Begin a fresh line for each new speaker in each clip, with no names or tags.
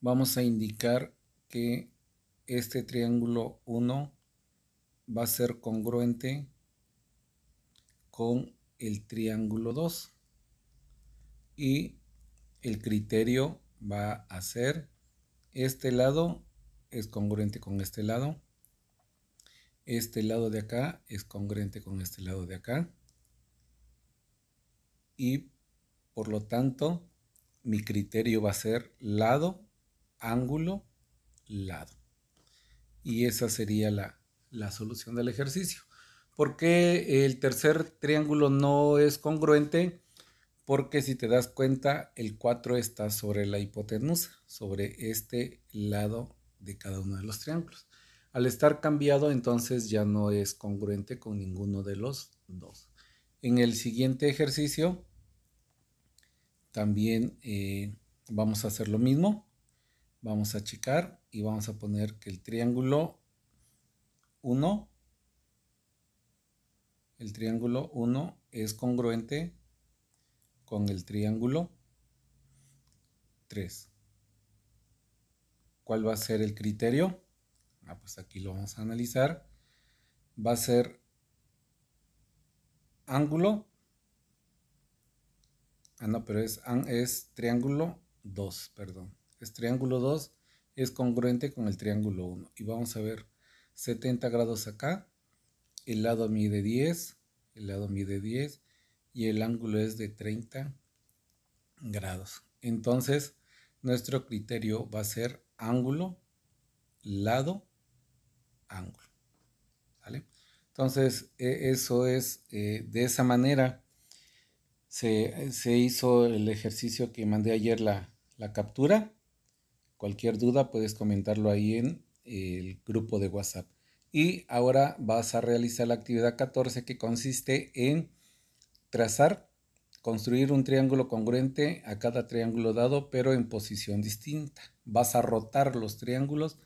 vamos a indicar que este triángulo 1 va a ser congruente con el triángulo 2 y el criterio va a ser este lado es congruente con este lado este lado de acá es congruente con este lado de acá y por lo tanto mi criterio va a ser lado ángulo, lado. Y esa sería la, la solución del ejercicio. ¿Por qué el tercer triángulo no es congruente? Porque si te das cuenta, el 4 está sobre la hipotenusa, sobre este lado de cada uno de los triángulos. Al estar cambiado, entonces ya no es congruente con ninguno de los dos. En el siguiente ejercicio, también eh, vamos a hacer lo mismo. Vamos a checar y vamos a poner que el triángulo 1, el triángulo 1 es congruente con el triángulo 3. ¿Cuál va a ser el criterio? Ah, pues aquí lo vamos a analizar. Va a ser ángulo. Ah, no, pero es, es triángulo 2, perdón triángulo 2 es congruente con el triángulo 1. Y vamos a ver 70 grados acá, el lado mide 10, el lado mide 10 y el ángulo es de 30 grados. Entonces, nuestro criterio va a ser ángulo, lado, ángulo. Entonces, e, eso es, eh, de esa manera se, hizo el ejercicio que mandé ayer la, la captura. Cualquier duda puedes comentarlo ahí en el grupo de WhatsApp. Y ahora vas a realizar la actividad 14 que consiste en trazar, construir un triángulo congruente a cada triángulo dado, pero en posición distinta. Vas a rotar los triángulos,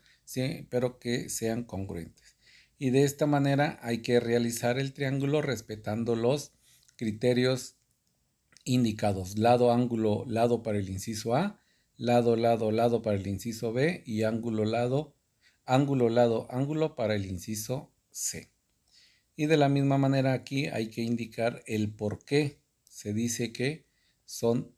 pero que sean congruentes. Y de esta manera hay que realizar el triángulo respetando los criterios indicados. Lado, ángulo, lado para el inciso A lado, lado, lado para el inciso B y ángulo, lado, ángulo, lado, ángulo para el inciso C. Y de la misma manera aquí hay que indicar el por qué se dice que son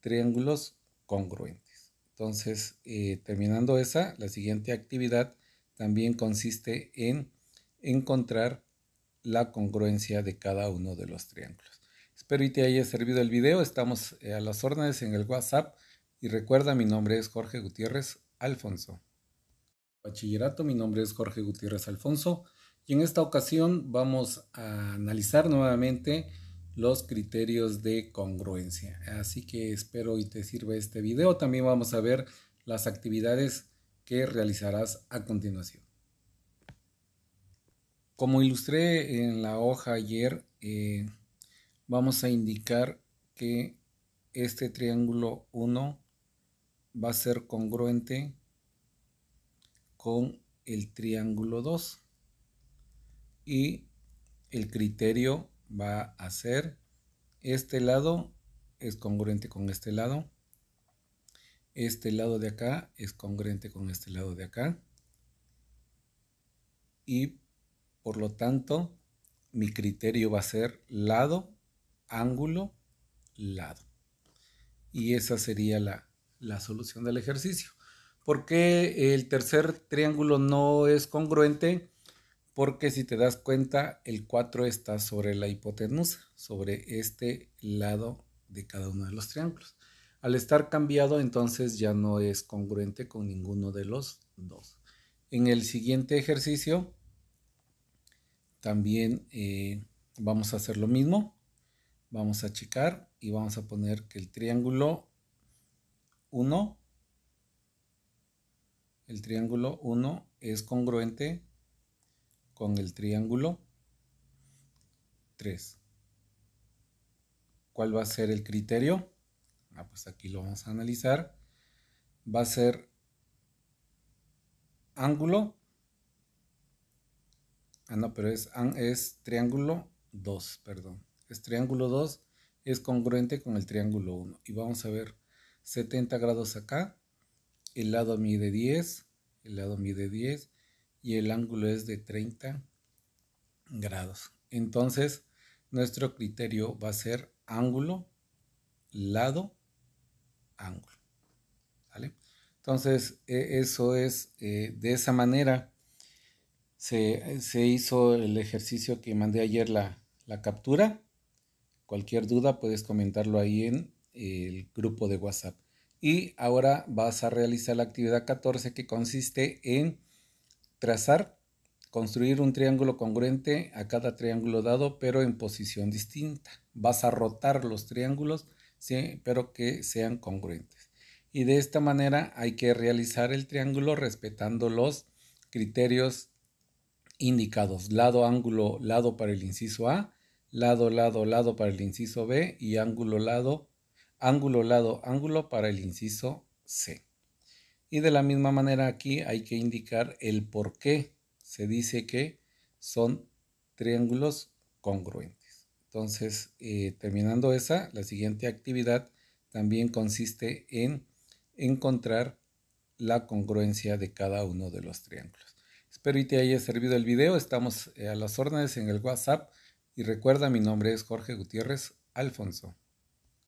triángulos congruentes. Entonces, eh, terminando esa, la siguiente actividad también consiste en encontrar la congruencia de cada uno de los triángulos. Espero que te haya servido el video. Estamos eh, a las órdenes en el WhatsApp y recuerda, mi nombre es Jorge Gutiérrez Alfonso. Bachillerato, mi nombre es Jorge Gutiérrez Alfonso. Y en esta ocasión vamos a analizar nuevamente los criterios de congruencia. Así que espero y te sirva este video. También vamos a ver las actividades que realizarás a continuación. Como ilustré en la hoja ayer, eh, vamos a indicar que este triángulo 1 va a ser congruente con el triángulo 2 y el criterio va a ser este lado es congruente con este lado este lado de acá es congruente con este lado de acá y por lo tanto mi criterio va a ser lado, ángulo, lado. Y esa sería la la solución del ejercicio. ¿Por qué el tercer triángulo no es congruente? Porque si te das cuenta, el 4 está sobre la hipotenusa, sobre este lado de cada uno de los triángulos. Al estar cambiado, entonces ya no es congruente con ninguno de los dos. En el siguiente ejercicio, también eh, vamos a hacer lo mismo. Vamos a checar y vamos a poner que el triángulo 1, el triángulo 1 es congruente con el triángulo 3. ¿Cuál va a ser el criterio? Ah, pues aquí lo vamos a analizar. Va a ser ángulo. Ah, no, pero es, es triángulo 2, perdón. Es triángulo 2, es congruente con el triángulo 1. Y vamos a ver 70 grados acá, el lado mide 10, el lado mide 10 y el ángulo es de 30 grados. Entonces, nuestro criterio va a ser ángulo, lado, ángulo. Entonces, e, eso es, eh, de esa manera se, hizo el ejercicio que mandé ayer la, la captura. Cualquier duda puedes comentarlo ahí en, el grupo de WhatsApp. Y ahora vas a realizar la actividad 14 que consiste en trazar, construir un triángulo congruente a cada triángulo dado, pero en posición distinta. Vas a rotar los triángulos, ¿sí? pero que sean congruentes. Y de esta manera hay que realizar el triángulo respetando los criterios indicados. Lado, ángulo, lado para el inciso A, lado, lado, lado para el inciso B y ángulo, lado ángulo, lado, ángulo para el inciso C. Y de la misma manera aquí hay que indicar el por qué se dice que son triángulos congruentes. Entonces, eh, terminando esa, la siguiente actividad también consiste en encontrar la congruencia de cada uno de los triángulos. Espero y te haya servido el video. Estamos eh, a las órdenes en el WhatsApp. Y recuerda, mi nombre es Jorge Gutiérrez Alfonso.